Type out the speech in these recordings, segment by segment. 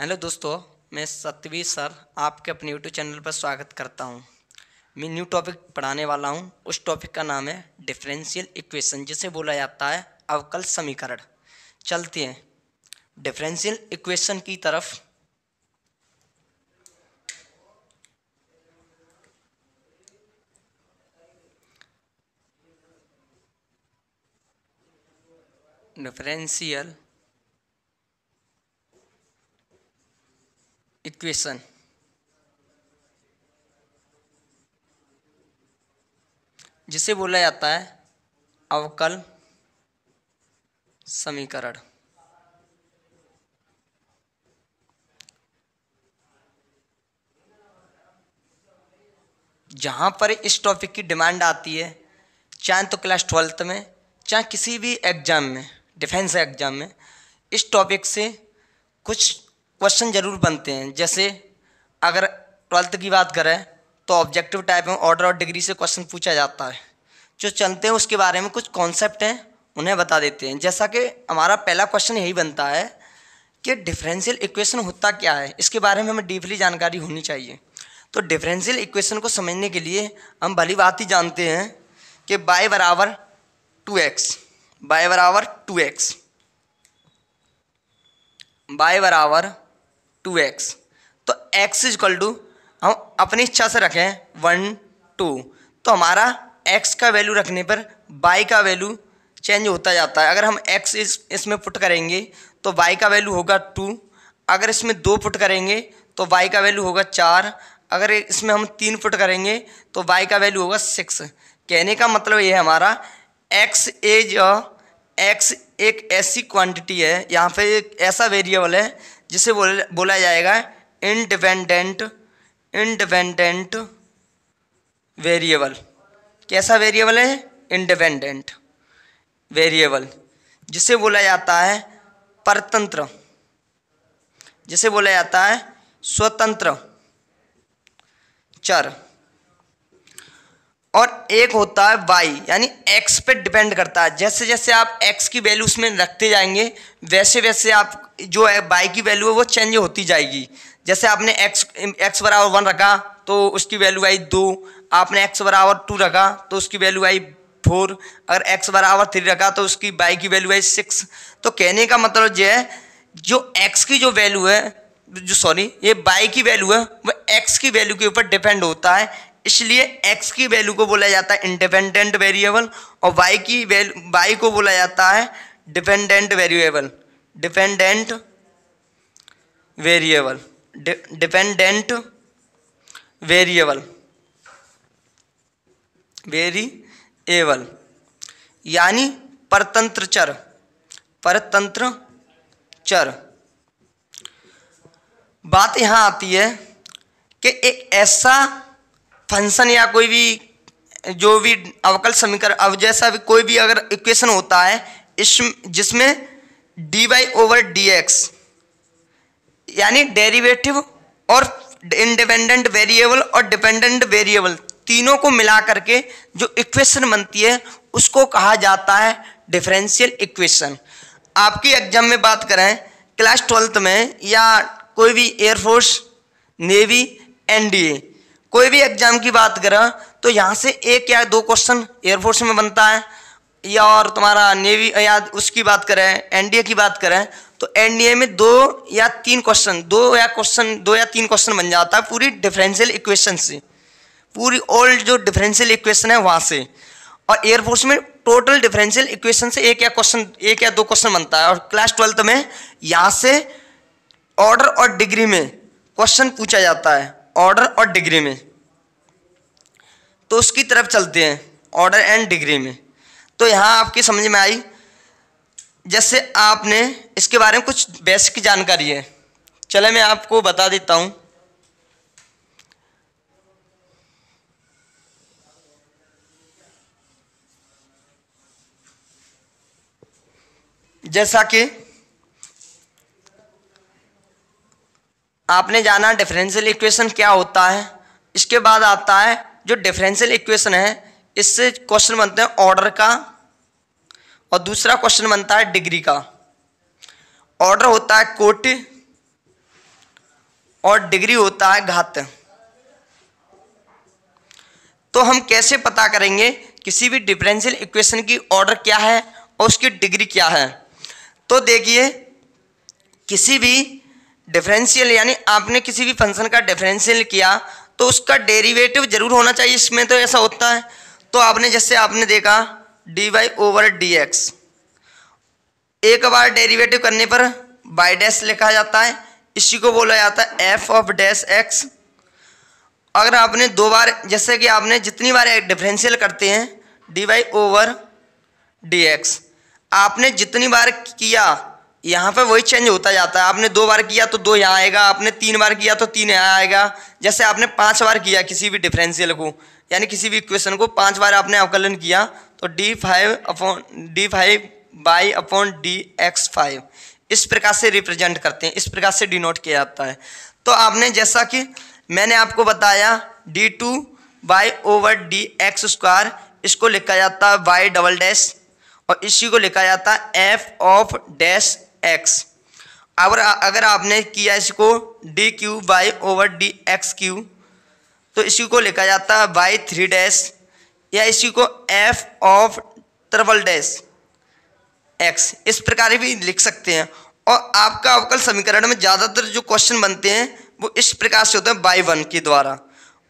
hello दोस्तों मैं Satyavir sir आपके अपने यूट्यूब चैनल पर स्वागत करता हूँ मैं न्यू टॉपिक पढ़ाने वाला हूँ उस टॉपिक का नाम है डिफरेंशियल इक्वेशन जिसे बोला जाता है अवकल समीकरण चलते हैं डिफरेंशियल इक्वेशन की तरफ डिफरेंशियल equation जिसे बोला जाता है अवकल समीकरण जहाँ पर इस टॉपिक की डिमांड आती है चाहे तो क्लास ट्वेल्थ में चाहे किसी भी एग्ज़ाम में डिफेंस एग्ज़ाम में इस टॉपिक से कुछ क्वेश्चन ज़रूर बनते हैं जैसे अगर ट्वेल्थ की बात करें तो ऑब्जेक्टिव टाइप में ऑर्डर और डिग्री से क्वेश्चन पूछा जाता है जो चलते हैं उसके बारे में कुछ कॉन्सेप्ट हैं उन्हें बता देते हैं जैसा कि हमारा पहला क्वेश्चन यही बनता है कि डिफरेंशियल इक्वेशन होता क्या है इसके बारे में हमें डीपली जानकारी होनी चाहिए तो डिफरेंशियल इक्वेशन को समझने के लिए हम भली बात ही जानते हैं कि बाय बराबर टू एक्स बाय बराबर टू एक्स बाय बराबर टू एक्स तो एक्स इज इक्वल टू हम अपनी इच्छा से रखें वन टू तो हमारा एक्स का वैल्यू रखने पर बाई का वैल्यू चेंज होता जाता है अगर हम एक्स इस इसमें पुट करेंगे तो वाई का वैल्यू होगा टू अगर इसमें दो पुट करेंगे तो वाई का वैल्यू होगा चार अगर इसमें हम तीन पुट करेंगे तो वाई का वैल्यू होगा सिक्स कहने का मतलब ये है हमारा एक्स एज एक्स एक ऐसी क्वांटिटी है यहाँ पे एक ऐसा वेरिएबल है जिसे बोल, बोला जाएगा इंडिपेंडेंट इंडिपेंडेंट वेरिएबल कैसा वेरिएबल है इंडिपेंडेंट वेरिएबल जिसे बोला जाता है परतंत्र जिसे बोला जाता है स्वतंत्र चर और एक होता है वाई यानी एक्स पे डिपेंड करता है जैसे जैसे आप एक्स की वैल्यू उसमें रखते जाएंगे वैसे वैसे आप जो है वाई की वैल्यू है वो चेंज होती जाएगी जैसे आपने एक्स एक्स बराबर वन रखा तो उसकी वैल्यू आई दो आपने एक्स बराबर टू रखा तो उसकी वैल्यू आई फोर अगर एक्स बराबर थ्री रखा तो उसकी वाई की वैल्यू आई सिक्स तो कहने का मतलब जो है जो एक्स की जो वैल्यू है जो सॉरी ये बाई की वैल्यू है वो एक्स की वैल्यू के ऊपर डिपेंड होता है इसलिए एक्स की वैल्यू को बोला जाता है इंडिपेंडेंट वेरिएबल और वाई की वैल्यू y को बोला जाता है dependent variable dependent variable dependent variable variable यानी परतंत्र चर परतंत्र चर बात यहां आती है कि एक ऐसा फंक्शन या कोई भी जो भी अवकल समीकरण अब जैसा भी कोई भी अगर इक्वेशन होता है इस जिसमें d y over d x यानी डेरिवेटिव और इंडिपेंडेंट वेरिएबल और डिपेंडेंट वेरिएबल तीनों को मिला करके जो इक्वेशन बनती है उसको कहा जाता है डिफरेंशियल इक्वेशन आपकी एग्जाम में बात करें क्लास ट्वेल्थ में या कोई भी एयरफोर्स नेवी एनडीए कोई भी एग्जाम की बात करें तो यहाँ से एक या दो क्वेश्चन एयरफोर्स में बनता है या और तुम्हारा नेवी या उसकी बात करें एनडीए की बात करें तो एनडीए में दो या तीन क्वेश्चन दो या क्वेश्चन दो या तीन क्वेश्चन बन जाता है पूरी डिफरेंशियल इक्वेशन से पूरी ओल्ड जो डिफरेंशियल इक्वेशन है वहाँ से और एयरफोर्स में टोटल डिफरेंशियल इक्वेशन से एक या क्वेश्चन एक या दो क्वेश्चन बनता है और क्लास ट्वेल्थ में यहाँ से ऑर्डर और डिग्री में क्वेश्चन पूछा जाता है ऑर्डर और डिग्री में तो उसकी तरफ चलते हैं ऑर्डर एंड डिग्री में तो यहाँ आपकी समझ में आई जैसे आपने इसके बारे में कुछ बेसिक जानकारी है चले मैं आपको बता देता हूँ जैसा कि आपने जाना डिफरेंशियल इक्वेशन क्या होता है इसके बाद आता है जो डिफरेंशियल इक्वेशन है इससे क्वेश्चन बनते हैं ऑर्डर का और दूसरा क्वेश्चन बनता है डिग्री का ऑर्डर होता है कोटि और डिग्री होता है घात तो हम कैसे पता करेंगे किसी भी डिफरेंशियल इक्वेशन की ऑर्डर क्या है और उसकी डिग्री क्या है तो देखिए किसी भी डिफरेंशियल यानी आपने किसी भी फंक्शन का डिफरेंशियल किया तो उसका डेरिवेटिव जरूर होना चाहिए इसमें तो ऐसा होता है तो आपने जैसे आपने देखा d y over d x एक बार डेरिवेटिव करने पर बाई डैश लिखा जाता है इसी को बोला जाता है एफ ऑफ डैश एक्स अगर आपने दो बार जैसे कि आपने जितनी बार डिफरेंशियल करते हैं d y over d x आपने जितनी बार किया यहाँ पे वही चेंज होता जाता है आपने दो बार किया तो दो यहाँ आएगा आपने तीन बार किया तो तीन यहाँ आएगा जैसे आपने पांच बार किया किसी भी डिफरेंशियल को यानी किसी भी इक्वेशन को पांच बार आपने अवकलन किया तो d five upon d five y upon d x five इस प्रकार से रिप्रेजेंट करते हैं इस प्रकार से डिनोट किया जाता है तो आपने जैसा कि मैंने आपको बताया d two y over d x square इसको लिखा जाता है वाई डबल डैश और इसी को लिखा जाता है एफ ऑफ डैश एक्स और अगर आपने किया इसको d q y over d x q तो इसी को लिखा जाता है बाई थ्री डैश या इसी को f of double dash x इस प्रकार भी लिख सकते हैं और आपका अवकल समीकरण में ज़्यादातर जो क्वेश्चन बनते हैं वो इस प्रकार से होता है बाई वन के द्वारा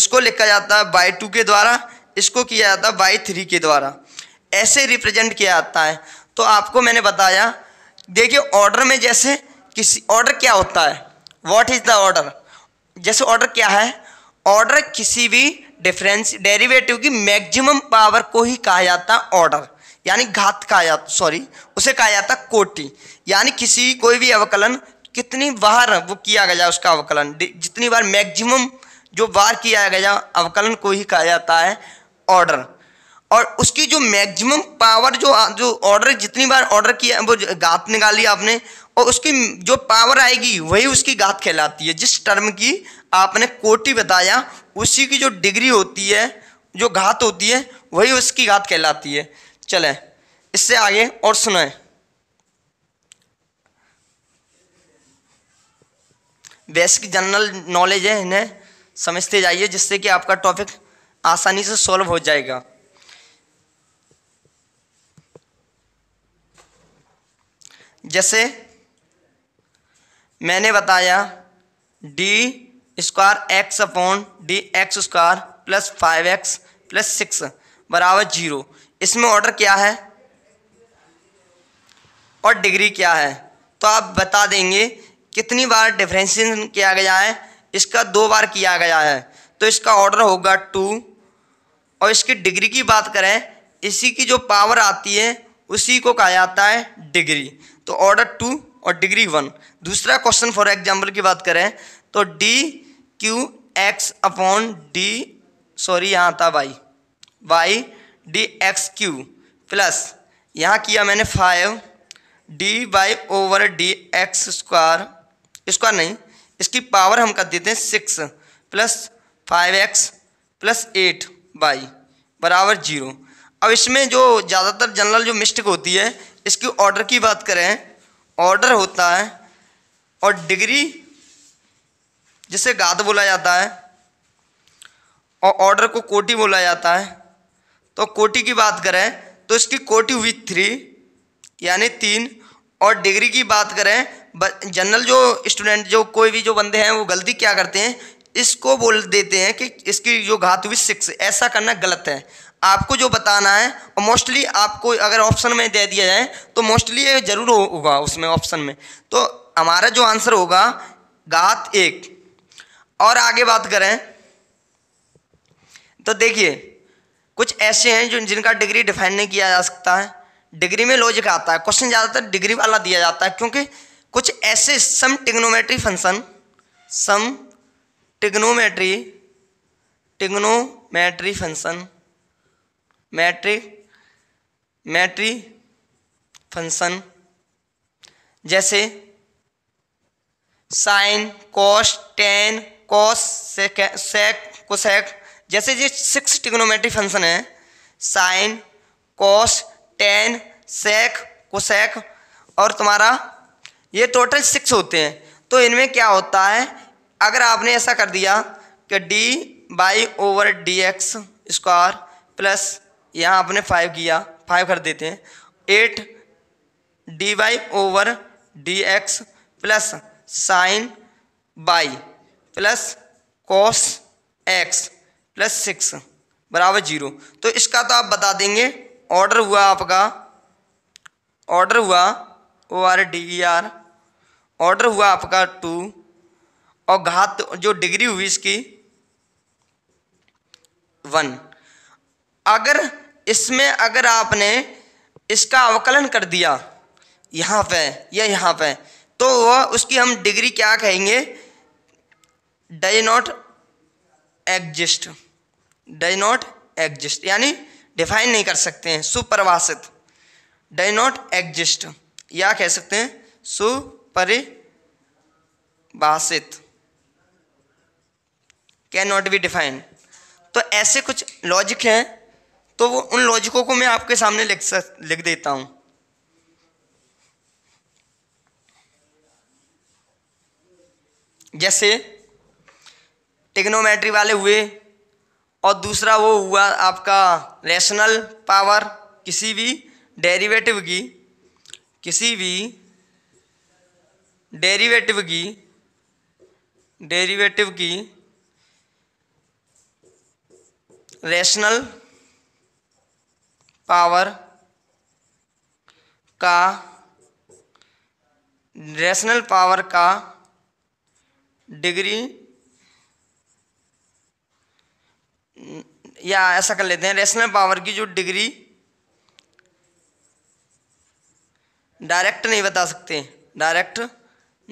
इसको लिखा जाता है बाई टू के द्वारा इसको किया जाता है बाई थ्री के द्वारा ऐसे रिप्रेजेंट किया जाता है तो आपको मैंने बताया देखिए ऑर्डर में जैसे किसी ऑर्डर क्या होता है व्हाट इज़ द ऑर्डर जैसे ऑर्डर क्या है ऑर्डर किसी भी डिफरेंस डेरिवेटिव की मैक्सिमम पावर को ही कहा जाता है ऑर्डर यानी घात कहा जाता सॉरी उसे कहा जाता कोटि यानी किसी कोई भी अवकलन कितनी बार वो किया गया उसका अवकलन जितनी बार मैक्सिमम जो बार किया गया अवकलन को ही कहा जाता है ऑर्डर और उसकी जो मैक्सिमम पावर जो जो ऑर्डर जितनी बार ऑर्डर किया वो गात निकाली आपने और उसकी जो पावर आएगी वही उसकी गात कहलाती है जिस टर्म की आपने कोटि बताया उसी की जो डिग्री होती है जो घात होती है वही उसकी घात कहलाती है चले इससे आगे और सुनाए बेसिक जनरल नॉलेज है इन्हें समझते जाइए जिससे कि आपका टॉपिक आसानी से सॉल्व हो जाएगा जैसे मैंने बताया d square x upon d x square plus five x plus six बराबर जीरो इसमें ऑर्डर क्या है और डिग्री क्या है तो आप बता देंगे कितनी बार डिफ्रेंशिएशन किया गया है इसका दो बार किया गया है तो इसका ऑर्डर होगा टू और इसकी डिग्री की बात करें इसी की जो पावर आती है उसी को कहा जाता है डिग्री तो ऑर्डर टू और डिग्री वन दूसरा क्वेश्चन फॉर एग्जाम्पल की बात करें तो d q x upon d sorry यहाँ था y y d x q plus यहाँ किया मैंने five d y over d x square square नहीं इसकी पावर हम कर देते हैं six plus five x plus eight y बराबर जीरो अब इसमें जो ज़्यादातर जनरल जो मिस्टेक होती है इसकी ऑर्डर की बात करें ऑर्डर होता है और डिग्री जिसे गाद बोला जाता है और ऑर्डर को कोटी बोला जाता है तो कोटी की बात करें तो इसकी कोटी हुई थ्री यानी तीन और डिग्री की बात करें जनरल जो स्टूडेंट जो कोई भी जो बंदे हैं वो गलती क्या करते हैं इसको बोल देते हैं कि इसकी जो घात हुई सिक्स ऐसा करना गलत है आपको जो बताना है और मोस्टली आपको अगर ऑप्शन में दे दिया जाए तो मोस्टली ये जरूर होगा उसमें ऑप्शन में तो हमारा जो आंसर होगा घात एक और आगे बात करें तो देखिए कुछ ऐसे हैं जो जिनका डिग्री डिफाइन नहीं किया जा सकता है डिग्री में लॉजिक आता है क्वेश्चन ज़्यादातर डिग्री वाला दिया जाता है क्योंकि कुछ ऐसे some trigonometry function some trigonometry trigonometry function मैट्री मैट्री फंक्शन जैसे sine cos tan cos sec cosec जैसे ये सिक्स टिग्नोमेट्री फंक्शन है sine cos tan sec cosec और तुम्हारा ये टोटल सिक्स होते हैं तो इनमें क्या होता है अगर आपने ऐसा कर दिया कि d y over d x square plus यहाँ आपने फाइव किया फाइव कर देते हैं eight d y over d x plus sine y plus cos x plus six बराबर जीरो तो इसका तो आप बता देंगे ऑर्डर हुआ आपका ऑर्डर हुआ O R D E R order हुआ आपका टू और घात जो डिग्री हुई इसकी वन अगर इसमें अगर आपने इसका अवकलन कर दिया यहाँ पे या यहाँ पे तो वह उसकी हम डिग्री क्या कहेंगे does not exist does not exist यानी डिफाइन नहीं कर सकते हैं सुपरिभाषित डज नॉट एग्जिस्ट या कह सकते हैं सुपरिभाषित कैन नॉट बी डिफाइन तो ऐसे कुछ लॉजिक हैं तो वो उन लॉजिकों को मैं आपके सामने लिख सक लिख देता हूँ जैसे टेक्नोमेट्री वाले हुए और दूसरा वो हुआ आपका रैशनल पावर किसी भी डेरिवेटिव की किसी भी डेरिवेटिव की डेरिवेटिव की रैशनल पावर का रेशनल पावर का डिग्री या ऐसा कर लेते हैं रेशनल पावर की जो डिग्री डायरेक्ट नहीं बता सकते डायरेक्ट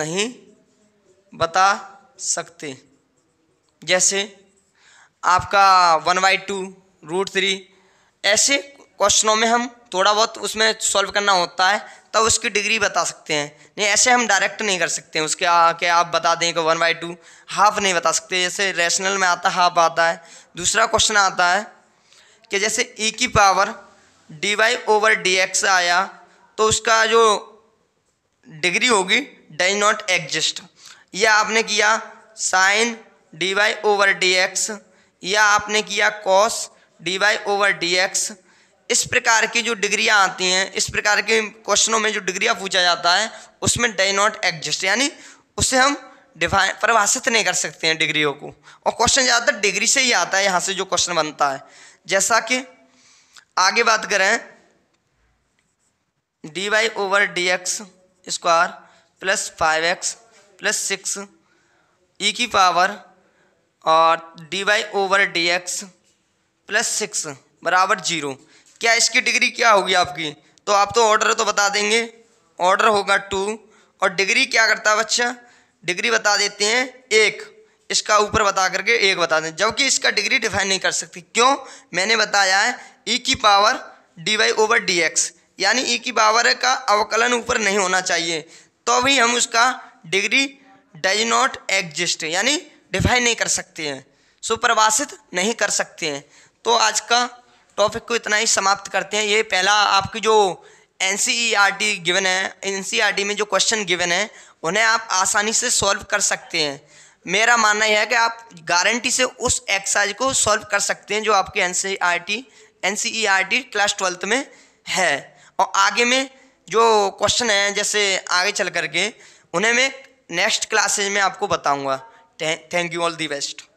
नहीं बता सकते जैसे आपका one by two root three ऐसे क्वेश्चनों में हम थोड़ा बहुत उसमें सॉल्व करना होता है तब उसकी डिग्री बता सकते हैं नहीं ऐसे हम डायरेक्ट नहीं कर सकते हैं उसके आके आप बता दें कि वन बाई टू हाफ नहीं बता सकते जैसे रैशनल में आता हाफ आता है दूसरा क्वेश्चन आता है कि जैसे ई e की power d y over d x आया तो उसका जो डिग्री होगी डज नॉट एग्जिस्ट या आपने किया sine d y over d x या आपने किया cos d y over d x इस प्रकार की जो डिग्रियाँ आती हैं इस प्रकार के क्वेश्चनों में जो डिग्रियाँ पूछा जाता है उसमें डे नॉट एग्जिस्ट यानी उसे हम डिफाइन परिभाषित नहीं कर सकते हैं डिग्रियों को और क्वेश्चन ज़्यादातर डिग्री से ही आता है यहाँ से जो क्वेश्चन बनता है जैसा कि आगे बात करें d y over d x square plus five x plus six e की पावर और d y over d x plus six बराबर जीरो क्या इसकी डिग्री क्या होगी आपकी तो आप तो ऑर्डर तो बता देंगे ऑर्डर होगा टू और डिग्री क्या करता है बच्चा डिग्री बता देते हैं एक इसका ऊपर बता करके एक बता दें जबकि इसका डिग्री डिफाइन नहीं कर सकती क्यों मैंने बताया है ई e की power d y over d x यानी ई e की पावर का अवकलन ऊपर नहीं होना चाहिए तो भी हम उसका डिग्री डज नॉट एग्जिस्ट यानी डिफाइन नहीं कर सकते हैं सुपरिभाषित नहीं कर सकते हैं तो आज का टॉपिक को इतना ही समाप्त करते हैं ये पहला आपकी जो एन गिवन e है एन e में जो क्वेश्चन गिवन है उन्हें आप आसानी से सॉल्व कर सकते हैं मेरा मानना यह है कि आप गारंटी से उस एक्सरसाइज को सॉल्व कर सकते हैं जो आपके N C R T N C E R T class twelfth में है और आगे में जो क्वेश्चन हैं जैसे आगे चल करके उन्हें मैं नेक्स्ट क्लासेज में आपको बताऊंगा thank you all the best